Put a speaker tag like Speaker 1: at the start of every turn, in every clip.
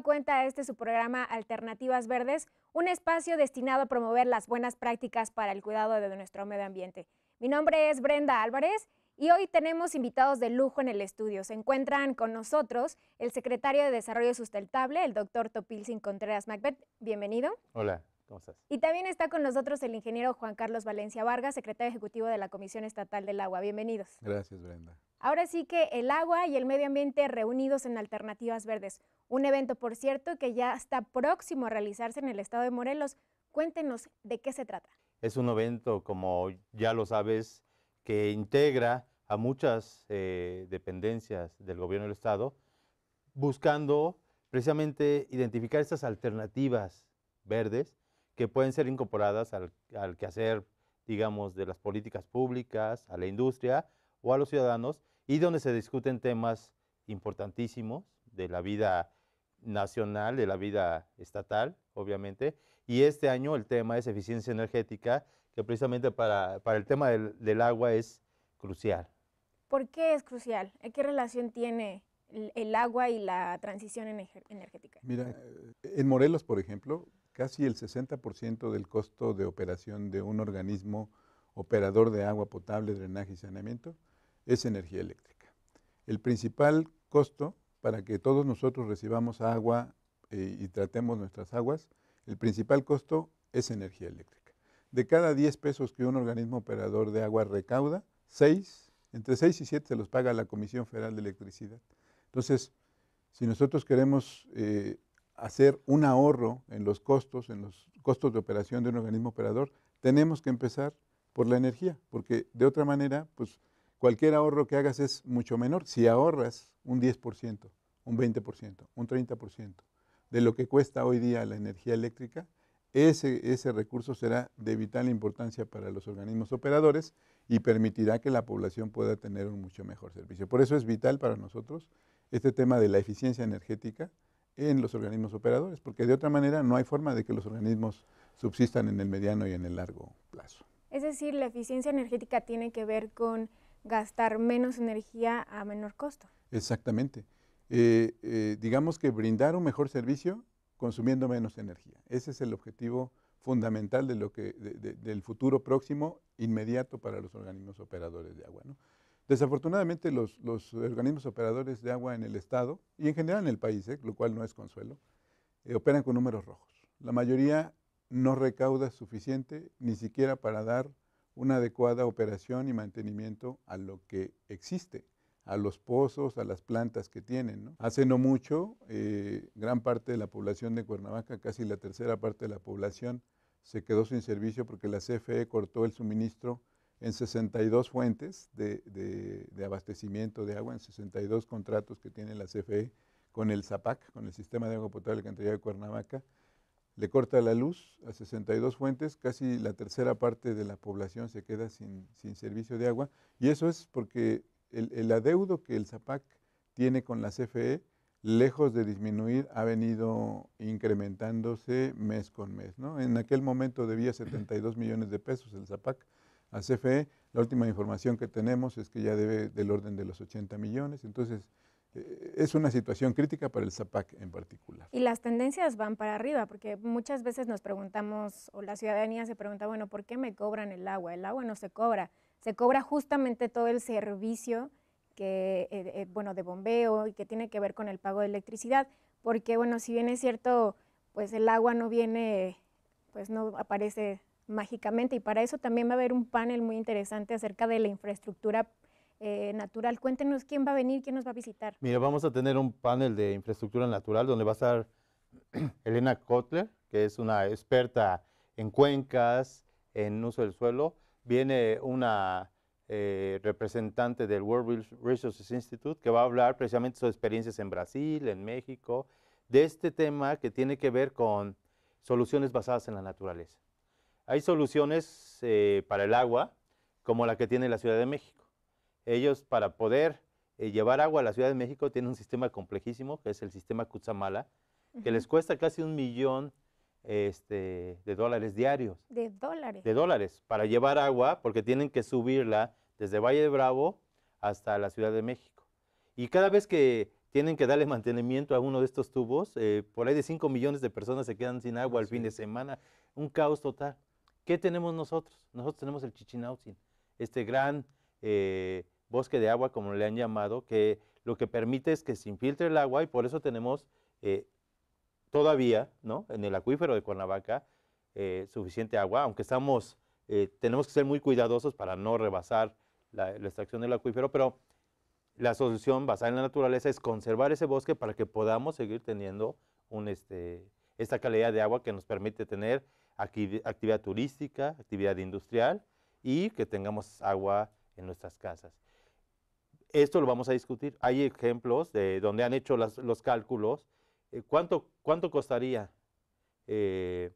Speaker 1: cuenta este su programa Alternativas Verdes, un espacio destinado a promover las buenas prácticas para el cuidado de nuestro medio ambiente. Mi nombre es Brenda Álvarez y hoy tenemos invitados de lujo en el estudio. Se encuentran con nosotros el secretario de Desarrollo Sustentable, el doctor Topilsin Contreras Macbeth. Bienvenido. Hola. Y también está con nosotros el ingeniero Juan Carlos Valencia Vargas, secretario ejecutivo de la Comisión Estatal del Agua. Bienvenidos.
Speaker 2: Gracias, Brenda.
Speaker 1: Ahora sí que el agua y el medio ambiente reunidos en Alternativas Verdes. Un evento, por cierto, que ya está próximo a realizarse en el estado de Morelos. Cuéntenos de qué se trata.
Speaker 3: Es un evento, como ya lo sabes, que integra a muchas eh, dependencias del gobierno del estado, buscando precisamente identificar estas alternativas verdes que pueden ser incorporadas al, al quehacer, digamos, de las políticas públicas, a la industria o a los ciudadanos, y donde se discuten temas importantísimos de la vida nacional, de la vida estatal, obviamente. Y este año el tema es eficiencia energética, que precisamente para, para el tema del, del, agua es crucial.
Speaker 1: ¿Por qué es crucial? ¿Eh, ¿Qué relación tiene el, el agua y la transición energética?
Speaker 2: Mira, eh, en Morelos, por ejemplo, casi el 60% del costo de operación de un organismo operador de agua potable, drenaje y saneamiento es energía eléctrica. El principal costo para que todos nosotros recibamos agua eh, y tratemos nuestras aguas, el principal costo es energía eléctrica. De cada 10 pesos que un organismo operador de agua recauda, 6, entre 6 y 7 se los paga la Comisión Federal de Electricidad. Entonces, si nosotros queremos eh, hacer un ahorro en los costos, en los costos de operación de un organismo operador, tenemos que empezar por la energía, porque de otra manera, pues cualquier ahorro que hagas es mucho menor. Si ahorras un 10%, un 20%, un 30% de lo que cuesta hoy día la energía eléctrica, ese, ese recurso será de vital importancia para los organismos operadores y permitirá que la población pueda tener un mucho mejor servicio. Por eso es vital para nosotros este tema de la eficiencia energética, en los organismos operadores, porque de otra manera no hay forma de que los organismos subsistan en el mediano y en el largo
Speaker 1: plazo. Es decir, la eficiencia energética tiene que ver con gastar menos energía a menor costo.
Speaker 2: Exactamente. Eh, eh, digamos que brindar un mejor servicio consumiendo menos energía. Ese es el objetivo fundamental de lo que, del futuro próximo inmediato para los organismos operadores de agua. Desafortunadamente los, organismos operadores de agua en el Estado y en general en el país, ¿eh? lo cual no es consuelo, eh, operan con números rojos. La mayoría no recauda suficiente ni siquiera para dar una adecuada operación y mantenimiento a lo que existe, a los pozos, a las plantas que tienen. Hace no mucho, eh, gran parte de la población de Cuernavaca, casi la tercera parte de la población, se quedó sin servicio porque la CFE cortó el suministro en 62 fuentes de, abastecimiento de agua, en 62 contratos que tiene la CFE con el SAPAC, con el Sistema de Agua Potable Cantón de Cuernavaca. Le corta la luz a 62 fuentes, casi la tercera parte de la población se queda sin, servicio de agua. Y eso es porque el, adeudo que el SAPAC tiene con la CFE, lejos de disminuir, ha venido incrementándose mes con mes. ¿no? En aquel momento debía 72 millones de pesos el SAPAC, a CFE. La última información que tenemos es que ya debe del orden de los 80 millones. Entonces, eh, es una situación crítica para el ZAPAC en particular.
Speaker 1: Y las tendencias van para arriba, porque muchas veces nos preguntamos, o la ciudadanía se pregunta, bueno, ¿por qué me cobran el agua? El agua no se cobra, se cobra justamente todo el servicio que, eh, eh, bueno, de bombeo y que tiene que ver con el pago de electricidad, porque, bueno, si bien es cierto, pues el agua no viene, pues no aparece mágicamente. Y para eso también va a haber un panel muy interesante acerca de la infraestructura eh, natural. Cuéntenos quién va a venir, quién nos va a visitar.
Speaker 3: Mira, vamos a tener un panel de infraestructura natural donde va a estar Elena Kotler, que es una experta en cuencas, en uso del suelo. Viene una eh, representante del World Resources Institute que va a hablar precisamente sus experiencias en Brasil, en México, de este tema que tiene que ver con soluciones basadas en la naturaleza. Hay soluciones eh, para el agua, como la que tiene la Ciudad de México. Ellos, para poder eh, llevar agua a la Ciudad de México, tienen un sistema complejísimo, que es el sistema Cutzamala, que les cuesta casi un millón este, de dólares diarios.
Speaker 1: De dólares.
Speaker 3: De dólares, para llevar agua, porque tienen que subirla desde Valle de Bravo hasta la Ciudad de México. Y cada vez que tienen que darle mantenimiento a uno de estos tubos, eh, por ahí de 5 millones de personas se quedan sin agua al fin de semana, un caos total. ¿Qué tenemos nosotros? Nosotros tenemos el Chichinautzin, este gran eh, bosque de agua, como le han llamado, que lo que permite es que se infiltre el agua y por eso tenemos eh, todavía, ¿no? En el acuífero de Cuernavaca, eh, suficiente agua, aunque estamos, tenemos que ser muy cuidadosos para no rebasar la, extracción del acuífero, pero la solución basada en la naturaleza es conservar ese bosque para que podamos seguir teniendo este, esta calidad de agua que nos permite tener actividad turística, actividad industrial y que tengamos agua en nuestras casas. Esto lo vamos a discutir. Hay ejemplos de donde han hecho los cálculos. Eh, ¿cuánto, ¿Cuánto costaría, eh,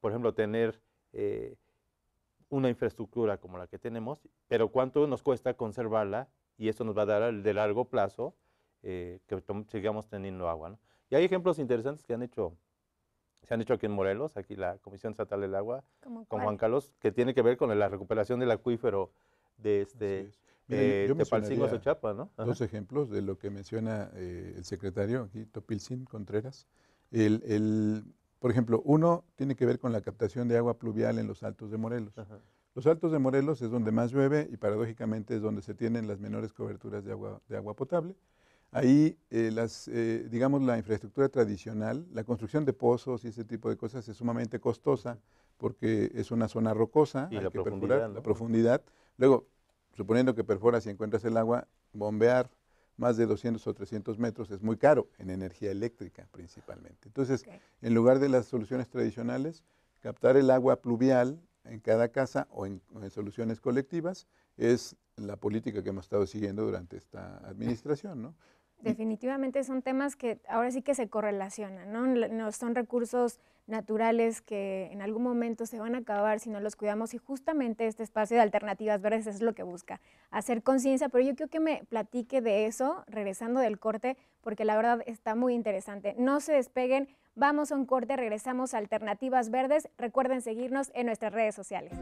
Speaker 3: por ejemplo, tener eh, una infraestructura como la que tenemos, pero cuánto nos cuesta conservarla? Y eso nos va a dar de largo plazo que sigamos teniendo agua. Y hay ejemplos interesantes que han hecho se han hecho aquí en Morelos, aquí la Comisión Estatal del Agua, con Juan Carlos, que tiene que ver con la recuperación del acuífero de este de, ¿no? Dos
Speaker 2: ejemplos de lo que menciona eh, el secretario aquí, Topilcín Contreras. El, el, por ejemplo, uno tiene que ver con la captación de agua pluvial en los altos de Morelos. Los altos de Morelos es donde más llueve y paradójicamente es donde se tienen las menores coberturas de agua, de agua potable. Ahí, eh, las, eh, digamos, la infraestructura tradicional, la construcción de pozos y ese tipo de cosas es sumamente costosa porque es una zona rocosa, y hay la que perforar la profundidad. Luego, suponiendo que perforas y encuentras el agua, bombear más de 200 o 300 metros es muy caro en energía eléctrica principalmente. Entonces, en lugar de las soluciones tradicionales, captar el agua pluvial en cada casa o en, en, soluciones colectivas es la política que hemos estado siguiendo durante esta administración, ¿no?
Speaker 1: Definitivamente son temas que ahora sí que se correlacionan, ¿no? son recursos naturales que en algún momento se van a acabar si no los cuidamos y justamente este espacio de alternativas verdes es lo que busca, hacer conciencia, pero yo quiero que me platique de eso regresando del corte porque la verdad está muy interesante. No se despeguen, vamos a un corte, regresamos a Alternativas Verdes, recuerden seguirnos en nuestras redes sociales.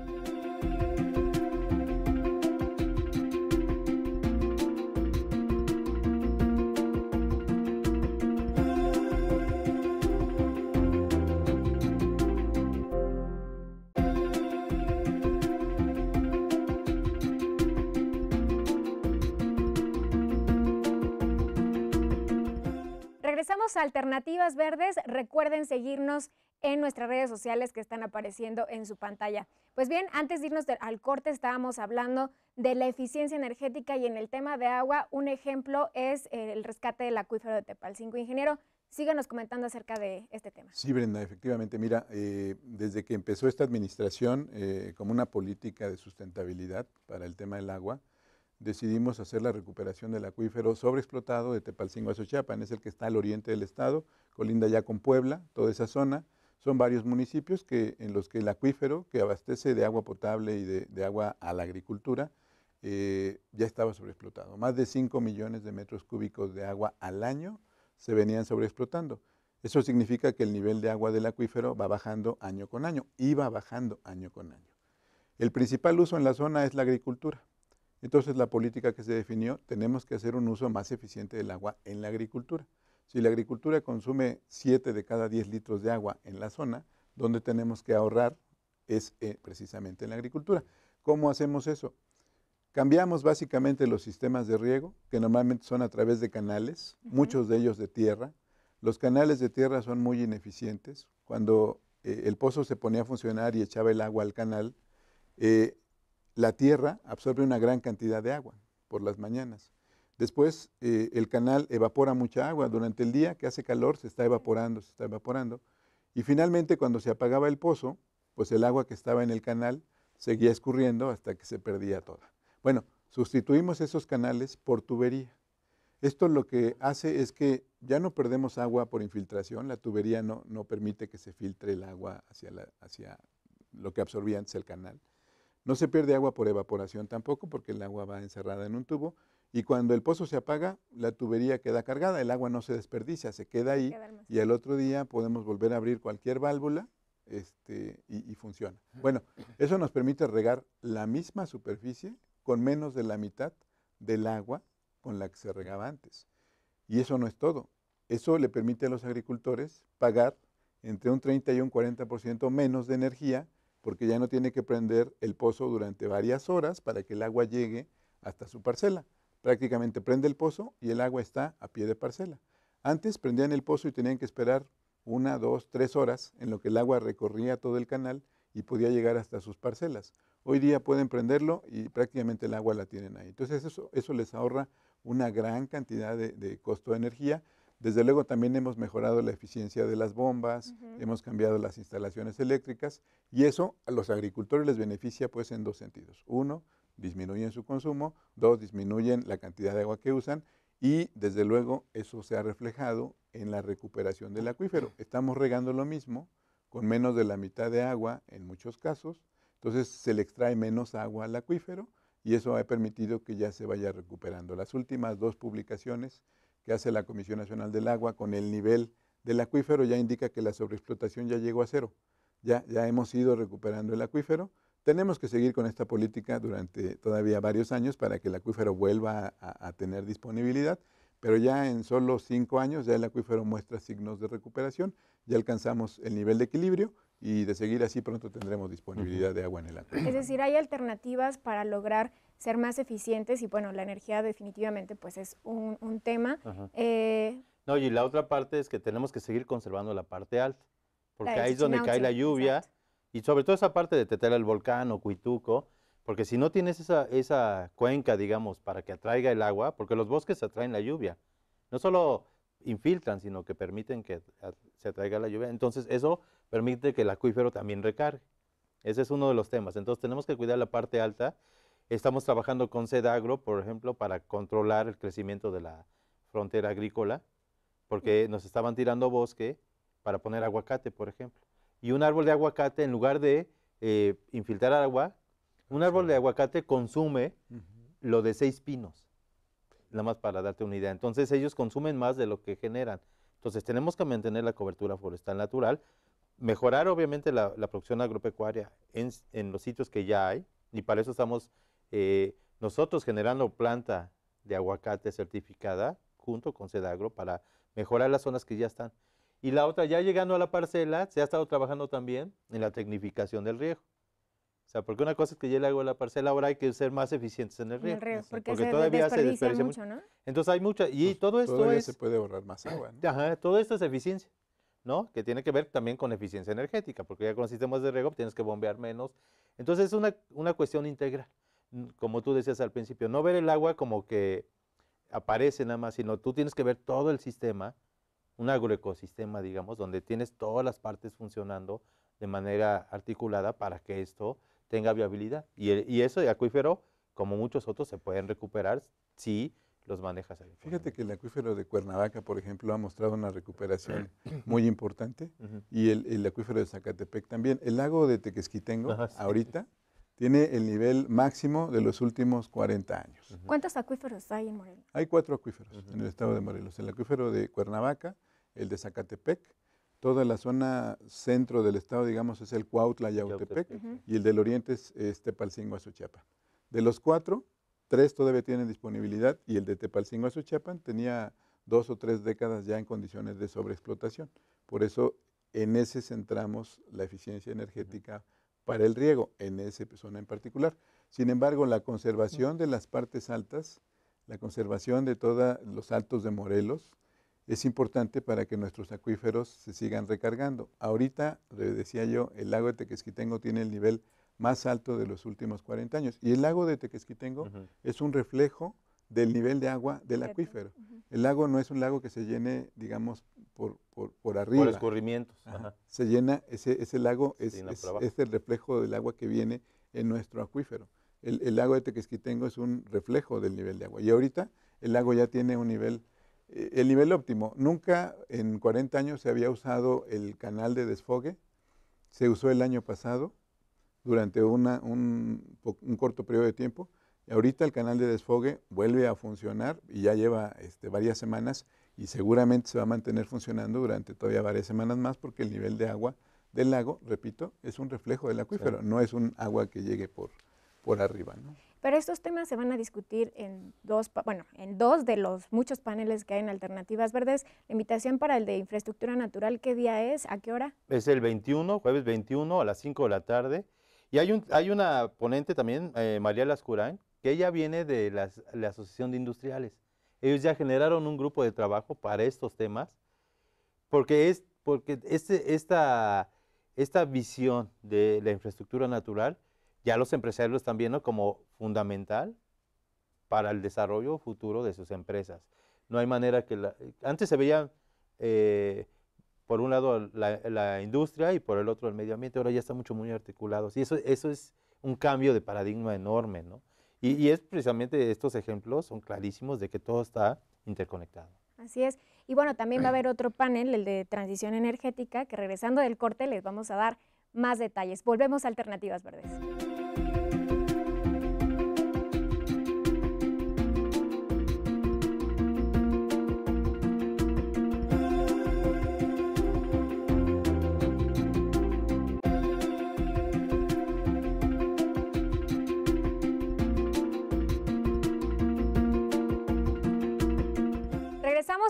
Speaker 1: Alternativas Verdes. Recuerden seguirnos en nuestras redes sociales que están apareciendo en su pantalla. Pues bien, antes de irnos al corte estábamos hablando de la eficiencia energética y en el tema de agua, un ejemplo es el rescate del acuífero de Tepal 5. Ingeniero, síganos comentando acerca de este tema.
Speaker 2: Sí, Brenda, efectivamente, mira, eh, desde que empezó esta administración eh, como una política de sustentabilidad para el tema del agua, decidimos hacer la recuperación del acuífero sobreexplotado de Tepalcingo a Es el que está al oriente del estado, colinda ya con Puebla, toda esa zona. Son varios municipios que, en los que el acuífero, que abastece de agua potable y de, agua a la agricultura, eh, ya estaba sobreexplotado. Más de 5 millones de metros cúbicos de agua al año se venían sobreexplotando. Eso significa que el nivel de agua del acuífero va bajando año con año, iba bajando año con año. El principal uso en la zona es la agricultura. Entonces la política que se definió, tenemos que hacer un uso más eficiente del agua en la agricultura. Si la agricultura consume 7 de cada 10 litros de agua en la zona, donde tenemos que ahorrar es eh, precisamente en la agricultura. ¿Cómo hacemos eso? Cambiamos básicamente los sistemas de riego, que normalmente son a través de canales, muchos de ellos de tierra. Los canales de tierra son muy ineficientes. Cuando eh, el pozo se ponía a funcionar y echaba el agua al canal, eh, la tierra absorbe una gran cantidad de agua por las mañanas. Después eh, el canal evapora mucha agua. Durante el día que hace calor se está evaporando, se está evaporando. Y finalmente cuando se apagaba el pozo, pues el agua que estaba en el canal seguía escurriendo hasta que se perdía toda. Bueno, sustituimos esos canales por tubería. Esto lo que hace es que ya no perdemos agua por infiltración, la tubería no, permite que se filtre el agua hacia, hacia lo que absorbía antes el canal no se pierde agua por evaporación tampoco, porque el agua va encerrada en un tubo. Y cuando el pozo se apaga, la tubería queda cargada, el agua no se desperdicia, se queda ahí. Y al otro día podemos volver a abrir cualquier válvula este, y, y funciona. Bueno, eso nos permite regar la misma superficie con menos de la mitad del agua con la que se regaba antes. Y eso no es todo. Eso le permite a los agricultores pagar entre un 30 y un 40% menos de energía porque ya no tiene que prender el pozo durante varias horas para que el agua llegue hasta su parcela. Prácticamente prende el pozo y el agua está a pie de parcela. Antes prendían el pozo y tenían que esperar una, dos, tres horas en lo que el agua recorría todo el canal y podía llegar hasta sus parcelas. Hoy día pueden prenderlo y prácticamente el agua la tienen ahí. Entonces eso, les ahorra una gran cantidad de, de costo de energía desde luego también hemos mejorado la eficiencia de las bombas, hemos cambiado las instalaciones eléctricas y eso a los agricultores les beneficia pues en dos sentidos. Uno, disminuyen su consumo, dos, disminuyen la cantidad de agua que usan y desde luego eso se ha reflejado en la recuperación del acuífero. Estamos regando lo mismo con menos de la mitad de agua en muchos casos, entonces se le extrae menos agua al acuífero y eso ha permitido que ya se vaya recuperando. Las últimas dos publicaciones que hace la Comisión Nacional del Agua con el nivel del acuífero ya indica que la sobreexplotación ya llegó a cero. Ya, ya hemos ido recuperando el acuífero. Tenemos que seguir con esta política durante todavía varios años para que el acuífero vuelva a, tener disponibilidad, pero ya en solo cinco años ya el acuífero muestra signos de recuperación, ya alcanzamos el nivel de equilibrio y de seguir así pronto tendremos disponibilidad de agua en el acuífero.
Speaker 1: Es decir, hay alternativas para lograr ser más eficientes y bueno, la energía definitivamente pues es un, tema. Eh,
Speaker 3: no, y la otra parte es que tenemos que seguir conservando la parte alta, porque ahí es donde cae la lluvia y sobre todo esa parte de Tetela el volcán o Cuituco, porque si no tienes esa, esa cuenca, digamos, para que atraiga el agua, porque los bosques atraen la lluvia, no solo infiltran, sino que permiten que se atraiga la lluvia, entonces eso permite que el acuífero también recargue. Ese es uno de los temas. Entonces tenemos que cuidar la parte alta Estamos trabajando con Sedagro, por ejemplo, para controlar el crecimiento de la frontera agrícola, porque nos estaban tirando bosque para poner aguacate, por ejemplo. Y un árbol de aguacate, en lugar de eh, infiltrar agua, un árbol de aguacate consume lo de seis pinos, nada más para darte una idea. Entonces ellos consumen más de lo que generan. Entonces tenemos que mantener la cobertura forestal natural, mejorar obviamente la, producción agropecuaria en, los sitios que ya hay, y para eso estamos eh, nosotros generando planta de aguacate certificada junto con Sedagro para mejorar las zonas que ya están. Y la otra, ya llegando a la parcela, se ha estado trabajando también en la tecnificación del riego. O sea, porque una cosa es que yo le hago la parcela, ahora hay que ser más eficientes en el riego. porque, todavía se desperdicia mucho, ¿no? Entonces hay mucha, y pues, todo esto todavía se puede ahorrar más agua, ¿no? Ajá, todo esto es eficiencia, ¿no? Que tiene que ver también con eficiencia energética, porque ya con sistemas de riego tienes que bombear menos. Entonces es una, una cuestión integral como tú decías al principio, no ver el agua como que aparece nada más, sino tú tienes que ver todo el sistema, un agroecosistema, digamos, donde tienes todas las partes funcionando de manera articulada para que esto tenga viabilidad. Y, y eso de acuífero, como muchos otros, se pueden recuperar si los manejas ahí.
Speaker 2: Fíjate que el acuífero de Cuernavaca, por ejemplo, ha mostrado una recuperación muy importante y el, el, acuífero de Zacatepec también. El lago de Tequesquitengo, ahorita, tiene el nivel máximo de los últimos 40 años.
Speaker 1: ¿Cuántos acuíferos hay en Morelos?
Speaker 2: Hay cuatro acuíferos en el estado de Morelos. El acuífero de Cuernavaca, el de Zacatepec, toda la zona centro del estado, digamos, es el Cuautla, Yautepec, y el del oriente es Tepalcingo, Azuchiapan. De los cuatro, tres todavía tienen disponibilidad y el de Tepalcingo, Azuchiapan tenía dos o tres décadas ya en condiciones de sobreexplotación. Por eso en ese centramos la eficiencia energética para el riego en esa zona en particular. Sin embargo, la conservación de las partes altas, la conservación de todos los altos de Morelos, es importante para que nuestros acuíferos se sigan recargando. Ahorita, decía yo, el lago de Tequesquitengo tiene el nivel más alto de los últimos 40 años. Y el lago de Tequesquitengo es un reflejo del nivel de agua del acuífero. El lago no es un lago que se llene, digamos, por, arriba. Por escurrimientos. Se llena ese, lago, es, el reflejo del agua que viene en nuestro acuífero. El, lago de Tequesquitengo es un reflejo del nivel de agua. Y ahorita el lago ya tiene un nivel, eh, el nivel óptimo. Nunca en 40 años se había usado el canal de desfogue. Se usó el año pasado durante un, corto periodo de tiempo. Ahorita el canal de desfogue vuelve a funcionar y ya lleva este, varias semanas y seguramente se va a mantener funcionando durante todavía varias semanas más porque el nivel de agua del lago, repito, es un reflejo del acuífero, no es un agua que llegue por, por arriba. ¿no?
Speaker 1: Pero estos temas se van a discutir en dos, bueno, en dos de los muchos paneles que hay en Alternativas Verdes. invitación para el de Infraestructura Natural, ¿qué día es? ¿A qué hora?
Speaker 3: Es el 21, jueves 21 a las 5 de la tarde. Y hay, un, hay una ponente también, eh, María Lascurán, que ella viene de la Asociación de Industriales. Ellos ya generaron un grupo de trabajo para estos temas, porque, es, porque este, esta, esta visión de la infraestructura natural, ya los empresarios lo están viendo como fundamental para el desarrollo futuro de sus empresas. No hay manera que antes se veía eh, por un lado la, industria y por el otro el medio ambiente, ahora ya está mucho muy articulados. Y eso, eso es un cambio de paradigma enorme, ¿no? Y, es precisamente estos ejemplos son clarísimos de que todo está
Speaker 1: interconectado. Así es. Y bueno, también va a haber otro panel, el de transición energética, que regresando del corte les vamos a dar más detalles. Volvemos a Alternativas Verdes.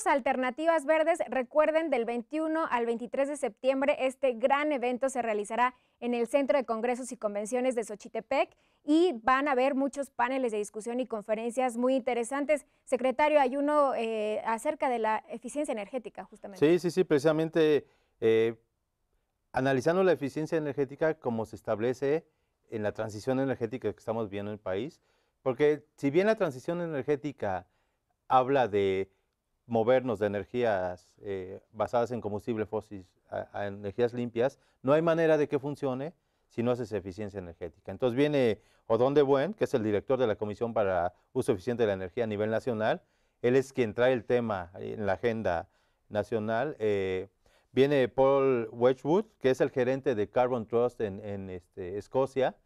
Speaker 1: Alternativas Verdes. Recuerden, del 21 al 23 de septiembre este gran evento se realizará en el Centro de Congresos y Convenciones de Xochitepec y van a haber muchos paneles de discusión y conferencias muy interesantes. Secretario, hay uno eh, acerca de la eficiencia energética, justamente.
Speaker 3: Sí, sí, sí, precisamente eh, analizando la eficiencia energética como se establece en la transición energética que estamos viendo en el país, porque si bien la transición energética habla de movernos de energías eh, basadas en combustible fósil a, energías limpias, no hay manera de que funcione si no haces eficiencia energética. Entonces viene Odón de Buen, que es el director de la Comisión para Uso Eficiente de la Energía a nivel nacional, él es quien trae el tema en la agenda nacional. Eh, viene Paul Wedgwood, que es el gerente de Carbon Trust en, este, Escocia,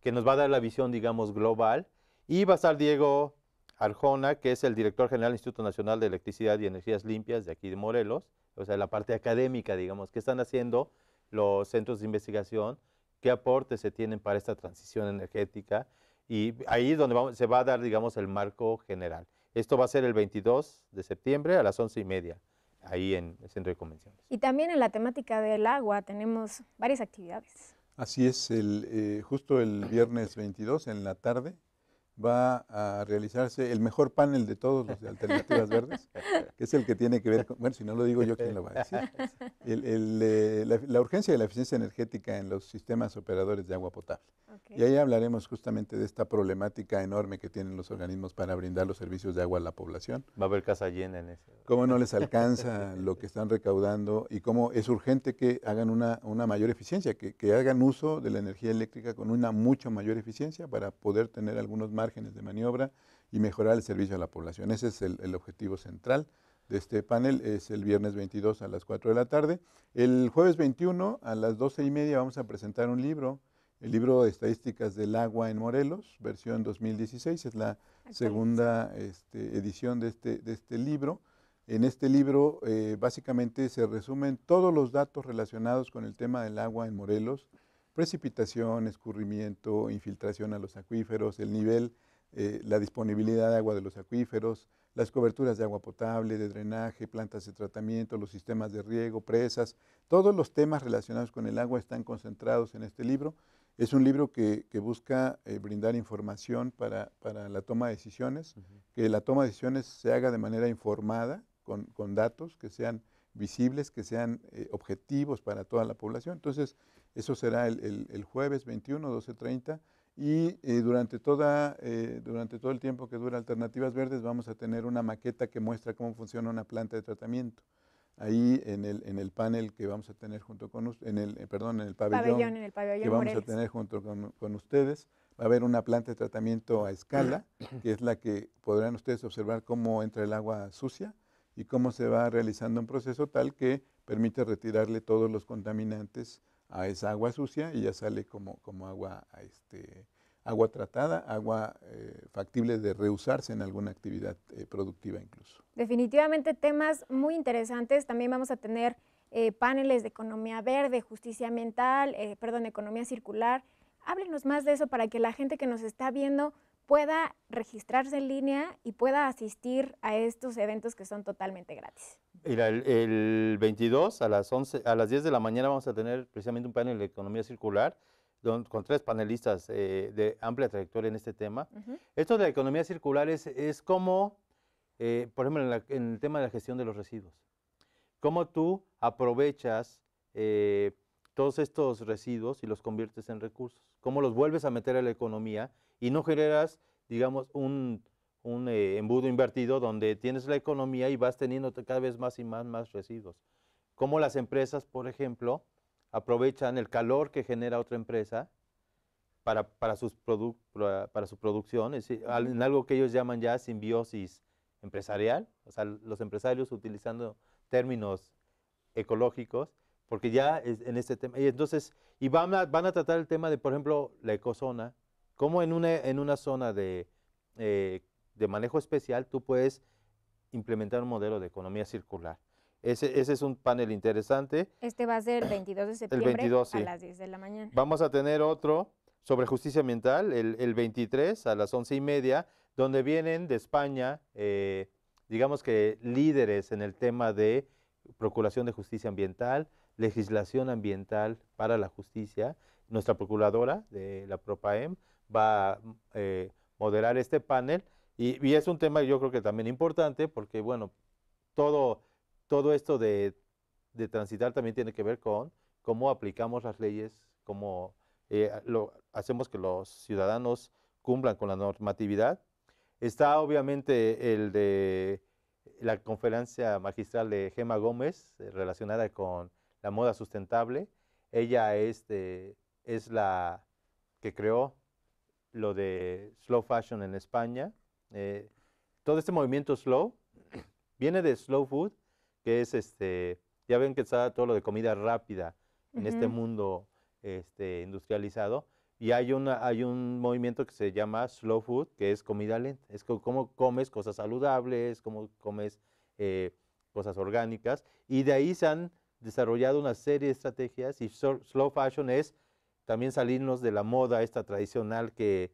Speaker 3: que nos va a dar la visión, digamos, global. Y va a estar Diego Arjona, que es el director general del Instituto Nacional de Electricidad y Energías Limpias de aquí de Morelos, o sea, la parte académica, digamos, que están haciendo los centros de investigación, qué aportes se tienen para esta transición energética, y ahí es donde se va a dar, digamos, el marco general. Esto va a ser el 22 de septiembre a las 11 y media, ahí en el Centro de Convenciones.
Speaker 1: Y también en la temática del agua tenemos varias actividades.
Speaker 2: Así es, el, eh, justo el viernes 22 en la tarde va a realizarse el mejor panel de todos los de Alternativas Verdes, que es el que tiene que ver con, bueno, si no lo digo yo, ¿quién lo va a decir? Eh, la, urgencia de la eficiencia energética en los sistemas operadores de agua potable. Y ahí hablaremos justamente de esta problemática enorme que tienen los organismos para brindar los servicios de agua a la población. Va a
Speaker 3: haber casa llena en eso.
Speaker 2: Cómo no les alcanza lo que están recaudando y cómo es urgente que hagan una, una mayor eficiencia, que, que hagan uso de la energía eléctrica con una mucho mayor eficiencia para poder tener algunos más márgenes de maniobra y mejorar el servicio a la población. Ese es el, objetivo central de este panel es el viernes 22 a las 4 de la tarde. El jueves 21 a las 12 y media vamos a presentar un libro, el libro de estadísticas del agua en Morelos, versión 2016, es la segunda este, edición este, de este, libro. En este libro eh, básicamente se resumen todos los datos relacionados con el tema del agua en Morelos, precipitación, escurrimiento, infiltración a los acuíferos, el nivel, eh, la disponibilidad de agua de los acuíferos, las coberturas de agua potable, de drenaje, plantas de tratamiento, los sistemas de riego, presas, todos los temas relacionados con el agua están concentrados en este libro. Es un libro que, busca eh, brindar información para, la toma de decisiones, que la toma de decisiones se haga de manera informada, con, con datos, que sean visibles, que sean eh, objetivos para toda la población. Entonces, eso será el, jueves 21, 12.30, y eh, durante, toda, eh, durante todo el tiempo que dura Alternativas Verdes vamos a tener una maqueta que muestra cómo funciona una planta de tratamiento. Ahí en el, panel que vamos a tener junto con ustedes, en el, perdón, en el pabellón, que vamos a tener junto con ustedes, va a haber una planta de tratamiento a escala, que es la que podrán ustedes observar cómo entra el agua sucia, y cómo se va realizando un proceso tal que permite retirarle todos los contaminantes a esa agua sucia y ya sale como, como agua, este, agua tratada, agua eh, factible de reusarse en alguna actividad eh, productiva incluso.
Speaker 1: Definitivamente temas muy interesantes. También vamos a tener eh, paneles de economía verde, justicia ambiental, perdón, economía circular. Háblenos más de eso para que la gente que nos está viendo pueda registrarse en línea y pueda asistir a estos eventos que son totalmente gratis.
Speaker 3: el, 22 a las, 11, a las 10 de la mañana vamos a tener precisamente un panel de economía circular con tres panelistas eh, de amplia trayectoria en este tema. Esto de la economía circular es, es como, eh, por ejemplo, en, el tema de la gestión de los residuos. Cómo tú aprovechas eh, todos estos residuos y los conviertes en recursos. Cómo los vuelves a meter a la economía y no generas, digamos, un, un eh, embudo invertido donde tienes la economía y vas teniendo cada vez más y más, más residuos. Como las empresas, por ejemplo, aprovechan el calor que genera otra empresa para, para, sus para, su producción, en algo que ellos llaman ya simbiosis empresarial, o sea, los empresarios utilizando términos ecológicos, porque ya es en este tema. Y entonces, y van van a tratar el tema de, por ejemplo, la ecozona, como en una, zona eh, de, manejo especial tú puedes implementar un modelo de economía circular. Ese, es un panel interesante.
Speaker 1: Este va a ser el 22 de septiembre a las 10 de la mañana.
Speaker 3: Vamos a tener otro sobre justicia ambiental el, 23 a las 11 y media, donde vienen de España, eh, digamos que líderes en el tema de procuración de justicia ambiental, legislación ambiental para la justicia, nuestra procuradora de la PROPAEM, va a eh, moderar este panel. Y, es un tema yo creo que también importante porque, bueno, todo, todo esto de, transitar también tiene que ver con cómo aplicamos las leyes, cómo eh, hacemos que los ciudadanos cumplan con la normatividad. Está obviamente el de la conferencia magistral de Gema Gómez eh, relacionada con la moda sustentable. Ella este, es la que creó lo de slow fashion en España. Eh, todo este movimiento slow viene de slow food, que es este, ya ven que está todo lo de comida rápida en este mundo este, industrializado. Y hay, una, hay un movimiento que se llama slow food, que es comida lenta. Es como, comes cosas saludables, como comes eh, cosas orgánicas. Y de ahí se han desarrollado una serie de estrategias y slow fashion es también salirnos de la moda esta tradicional que,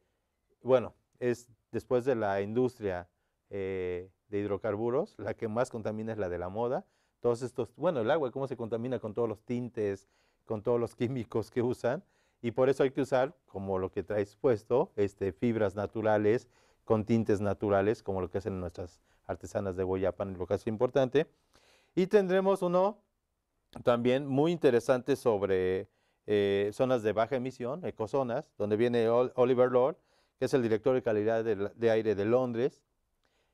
Speaker 3: bueno, es después de la industria eh, de hidrocarburos, la que más contamina es la de la moda. Todos estos, bueno, el agua, cómo se contamina con todos los tintes, con todos los químicos que usan. Y por eso hay que usar, como lo que traes puesto, este, fibras naturales con tintes naturales, como lo que hacen nuestras artesanas de Guayapan, lo que es importante. Y tendremos uno también muy interesante sobre eh, zonas de baja emisión, ecozonas, donde viene Oliver Lord, que es el director de calidad de, aire de Londres.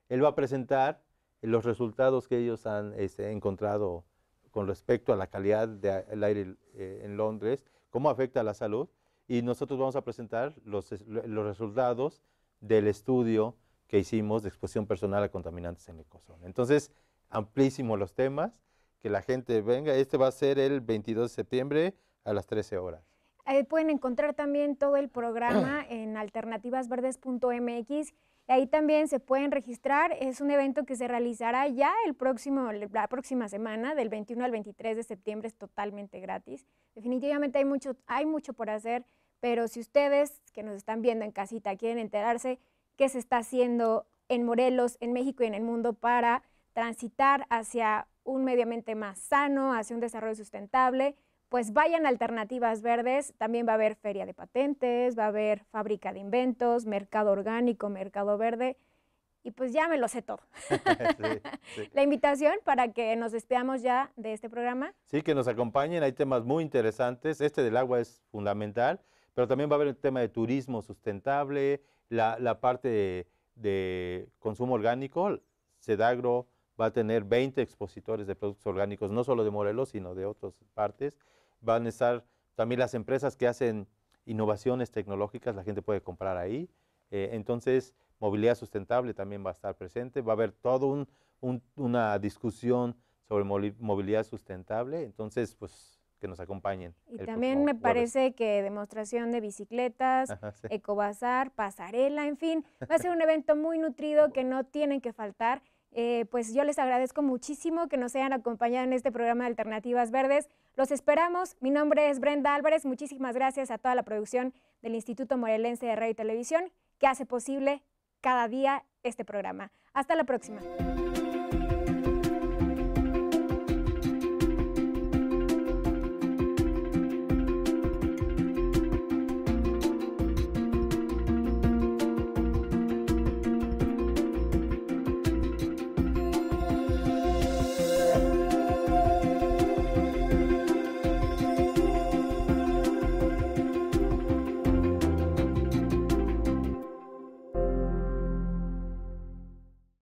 Speaker 3: Él va a presentar los resultados que ellos han este, encontrado con respecto a la calidad del aire eh, en Londres, cómo afecta a la salud, y nosotros vamos a presentar los, resultados del estudio que hicimos de exposición personal a contaminantes en Entonces, amplísimos los temas, que la gente venga. Este va a ser el 22 de septiembre a las 13 horas.
Speaker 1: ahí pueden encontrar también todo el programa en alternativasverdes.mx. Ahí también se pueden registrar. Es un evento que se realizará ya el próximo, la próxima semana, del 21 al 23 de septiembre. Es totalmente gratis. Definitivamente hay mucho, hay mucho por hacer, pero si ustedes que nos están viendo en casita quieren enterarse qué se está haciendo en Morelos, en México y en el mundo para transitar hacia un medio ambiente más sano, hacia un desarrollo sustentable, pues vayan alternativas verdes. También va a haber feria de patentes, va a haber fábrica de inventos, mercado orgánico, mercado verde. Y pues ya me lo sé todo.
Speaker 3: La
Speaker 1: invitación para que nos despidamos ya de este programa.
Speaker 3: Sí, que nos acompañen. Hay temas muy interesantes. Este del agua es fundamental, pero también va a haber el tema de turismo sustentable, la, parte de, de consumo orgánico. Sedagro va a tener 20 expositores de productos orgánicos, no solo de Morelos, sino de otras partes van a estar también las empresas que hacen innovaciones tecnológicas, la gente puede comprar ahí. Eh, entonces, movilidad sustentable también va a estar presente. Va a haber toda una discusión sobre movilidad sustentable. Entonces, pues que nos acompañen. Y también me parece
Speaker 1: que demostración de bicicletas, ecobazar, pasarela, en fin, va a ser un evento muy nutrido que no tienen que faltar. Eh, pues yo les agradezco muchísimo que nos hayan acompañado en este programa de Alternativas Verdes. Los esperamos. Mi nombre es Brenda Álvarez. Muchísimas gracias a toda la producción del Instituto Morelense de Radio y Televisión que hace posible cada día este programa. Hasta la próxima.